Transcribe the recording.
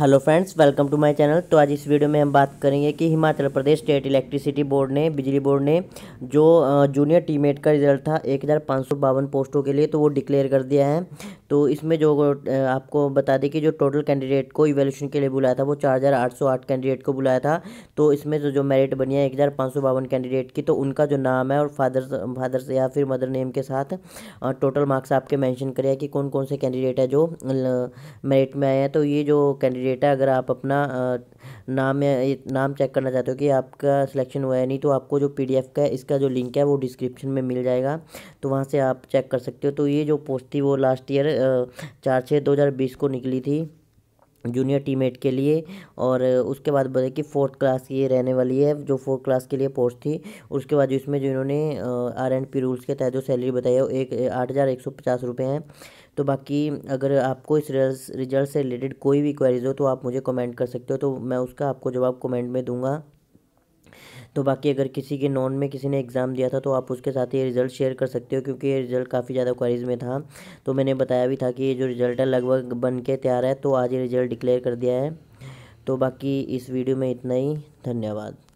hello friends welcome to my channel तो आज इस वीडियो में हम बात करेंगे कि Himachal Pradesh state electricity board ने बिजली बोर्ड ने जो जूनियर टीमेट का रिजल्ट था एक हज़ार पाँच सौ बावन पोस्टों के लिए तो वो डिक्लेयर कर दिया है तो इसमें जो आपको बता दें कि जो टोटल कैंडिडेट को इवेल्यूशन के लिए बुलाया था वो चार कैंडिडेट को बुलाया था तो इसमें जो जो मेरिट बनी है एक कैंडिडेट की तो उनका जो नाम है और फादर फादर या फिर मदर नेम के साथ टोटल मार्क्स आपके मैंशन करे कि कौन कौन से कैंडिडेट है जो मेरिट में आए हैं तो ये जो कैंडिडेट डेटा अगर आप अपना नाम या नाम चेक करना चाहते हो कि आपका सिलेक्शन हुआ है नहीं तो आपको जो पीडीएफ का है इसका जो लिंक है वो डिस्क्रिप्शन में मिल जाएगा तो वहाँ से आप चेक कर सकते हो तो ये जो पोस्ट थी वो लास्ट ईयर चार छः दो हज़ार बीस को निकली थी जूनियर टीमेट के लिए और उसके बाद बताए कि फोर्थ क्लास की ये रहने वाली है जो फोर्थ क्लास के लिए पोस्ट थी उसके बाद इसमें जो इन्होंने आर एंड पी रूल्स के तहत जो सैलरी बताई है एक आठ हज़ार एक सौ पचास रुपये हैं तो बाकी अगर आपको इस रिजल्ट से रिलेटेड कोई भी क्वेरीज हो तो आप मुझे कमेंट कर सकते हो तो मैं उसका आपको जवाब कमेंट में दूंगा तो बाकी अगर किसी के नॉन में किसी ने एग्ज़ाम दिया था तो आप उसके साथ ये रिज़ल्ट शेयर कर सकते हो क्योंकि ये रिज़ल्ट काफ़ी ज़्यादा क्वारीज में था तो मैंने बताया भी था कि ये जो रिज़ल्ट है लगभग बन के तैयार है तो आज ये रिज़ल्ट डिक्लेयर कर दिया है तो बाकी इस वीडियो में इतना ही धन्यवाद